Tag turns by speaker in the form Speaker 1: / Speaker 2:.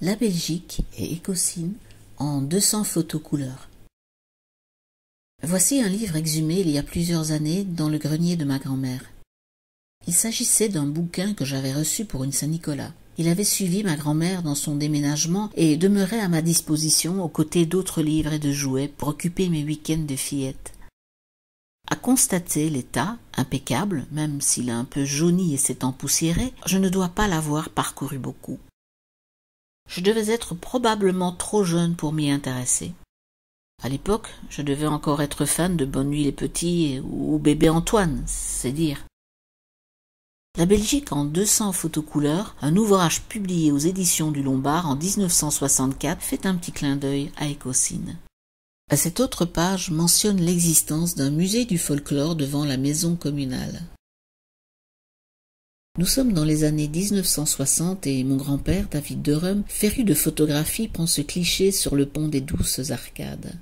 Speaker 1: la Belgique et Écosine en 200 photos couleurs. Voici un livre exhumé il y a plusieurs années dans le grenier de ma grand-mère. Il s'agissait d'un bouquin que j'avais reçu pour une Saint-Nicolas. Il avait suivi ma grand-mère dans son déménagement et demeurait à ma disposition aux côtés d'autres livres et de jouets pour occuper mes week-ends de fillette. À constater l'état, impeccable, même s'il a un peu jauni et s'est empoussiéré, je ne dois pas l'avoir parcouru beaucoup. Je devais être probablement trop jeune pour m'y intéresser. À l'époque, je devais encore être fan de Bonne Nuit les Petits ou Bébé Antoine, c'est dire. La Belgique en 200 photocouleurs, un ouvrage publié aux éditions du Lombard en 1964, fait un petit clin d'œil à Écosine. À cette autre page mentionne l'existence d'un musée du folklore devant la maison communale. Nous sommes dans les années 1960 et mon grand-père, David Durham, féru de photographie, prend ce cliché sur le pont des douces arcades.